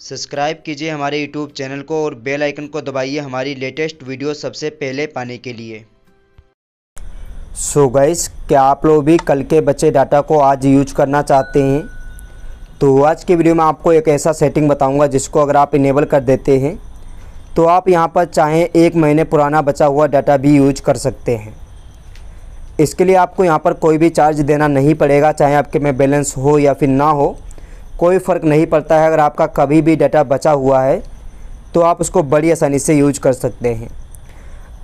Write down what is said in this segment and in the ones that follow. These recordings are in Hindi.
सब्सक्राइब कीजिए हमारे यूट्यूब चैनल को और बेल आइकन को दबाइए हमारी लेटेस्ट वीडियो सबसे पहले पाने के लिए सो so गाइस क्या आप लोग भी कल के बचे डाटा को आज यूज करना चाहते हैं तो आज के वीडियो में आपको एक ऐसा सेटिंग बताऊंगा जिसको अगर आप इनेबल कर देते हैं तो आप यहाँ पर चाहें एक महीने पुराना बचा हुआ डाटा भी यूज कर सकते हैं इसके लिए आपको यहाँ पर कोई भी चार्ज देना नहीं पड़ेगा चाहे आपके में बैलेंस हो या फिर ना हो कोई फ़र्क नहीं पड़ता है अगर आपका कभी भी डाटा बचा हुआ है तो आप उसको बड़ी आसानी से यूज कर सकते हैं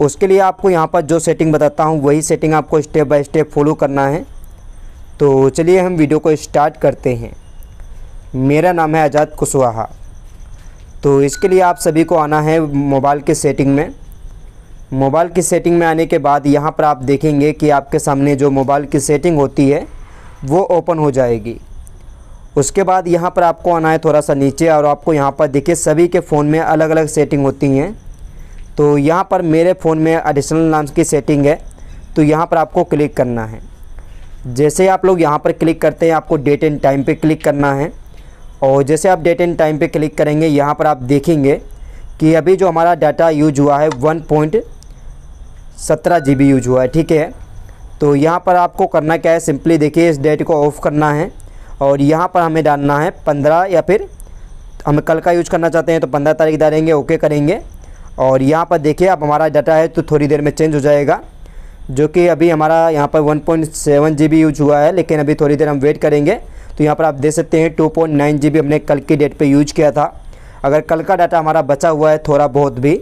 उसके लिए आपको यहाँ पर जो सेटिंग बताता हूँ वही सेटिंग आपको स्टेप बाय स्टेप फॉलो करना है तो चलिए हम वीडियो को स्टार्ट करते हैं मेरा नाम है आज़ाद कुशवाहा तो इसके लिए आप सभी को आना है मोबाइल के सेटिंग में मोबाइल की सेटिंग में आने के बाद यहाँ पर आप देखेंगे कि आपके सामने जो मोबाइल की सेटिंग होती है वो ओपन हो जाएगी उसके बाद यहाँ पर आपको आना है थोड़ा सा नीचे और आपको यहाँ पर देखिए सभी के फ़ोन में अलग अलग सेटिंग होती हैं तो यहाँ पर मेरे फ़ोन में एडिशनल नाम की सेटिंग है तो यहाँ पर आपको क्लिक करना है जैसे आप लोग यहाँ पर क्लिक करते हैं आपको डेट एंड टाइम पे क्लिक करना है और जैसे आप डेट एंड टाइम पे क्लिक करेंगे यहाँ पर आप देखेंगे कि अभी जो हमारा डाटा यूज हुआ है वन पॉइंट सत्रह जी यूज हुआ है ठीक है तो यहाँ पर आपको करना क्या है सिंपली देखिए इस डेट को ऑफ़ करना है और यहाँ पर हमें डालना है पंद्रह या फिर हम कल का यूज करना चाहते हैं तो पंद्रह तारीख डालेंगे ओके करेंगे और यहाँ पर देखिए अब हमारा डाटा है तो थोड़ी देर में चेंज हो जाएगा जो कि अभी हमारा यहाँ पर 1.7 पॉइंट यूज हुआ है लेकिन अभी थोड़ी देर हम वेट करेंगे तो यहाँ पर आप देख सकते हैं 2.9 बी हमने कल की डेट पे यूज किया था अगर कल का डाटा हमारा बचा हुआ है थोड़ा बहुत भी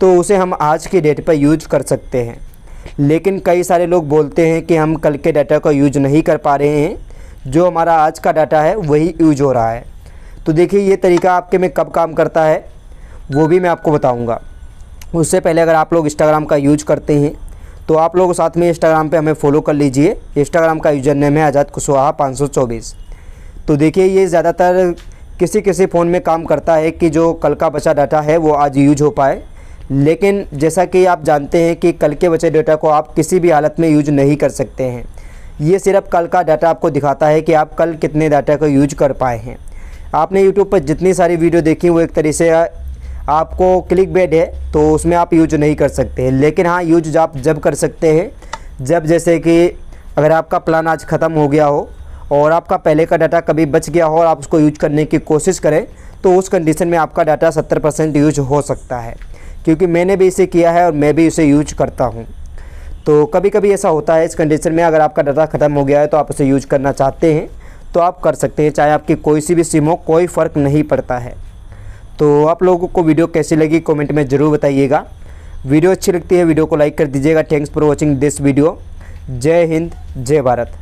तो उसे हम आज की डेट पर यूज कर सकते हैं लेकिन कई सारे लोग बोलते हैं कि हम कल के डाटा का यूज नहीं कर पा रहे हैं जो हमारा आज का डाटा है वही यूज हो रहा है तो देखिए ये तरीका आपके में कब काम करता है वो भी मैं आपको बताऊँगा उससे पहले अगर आप लोग इंस्टाग्राम का यूज करते हैं तो आप लोग साथ में इंस्टाग्राम पे हमें फॉलो कर लीजिए इंस्टाग्राम का यूजर नेम है आज़ाद कुशवाहा पाँच तो देखिए ये ज़्यादातर किसी किसी फ़ोन में काम करता है कि जो कल का बचा डाटा है वो आज यूज हो पाए लेकिन जैसा कि आप जानते हैं कि कल के बचे डाटा को आप किसी भी हालत में यूज नहीं कर सकते हैं ये सिर्फ कल का डाटा आपको दिखाता है कि आप कल कितने डाटा को यूज कर पाए हैं आपने यूट्यूब पर जितनी सारी वीडियो देखी वो एक तरह से आपको क्लिक बेड है तो उसमें आप यूज नहीं कर सकते लेकिन हाँ यूज आप जब कर सकते हैं जब जैसे कि अगर आपका प्लान आज ख़त्म हो गया हो और आपका पहले का डाटा कभी बच गया हो और आप उसको यूज करने की कोशिश करें तो उस कंडीशन में आपका डाटा 70 परसेंट यूज हो सकता है क्योंकि मैंने भी इसे किया है और मैं भी इसे यूज करता हूँ तो कभी कभी ऐसा होता है इस कंडीशन में अगर आपका डाटा ख़त्म हो गया है तो आप उसे यूज करना चाहते हैं तो आप कर सकते हैं चाहे आपकी कोई सी भी सिम हो कोई फ़र्क नहीं पड़ता है तो आप लोगों को वीडियो कैसी लगी कमेंट में ज़रूर बताइएगा वीडियो अच्छी लगती है वीडियो को लाइक कर दीजिएगा thanks for watching this video जय हिंद जय भारत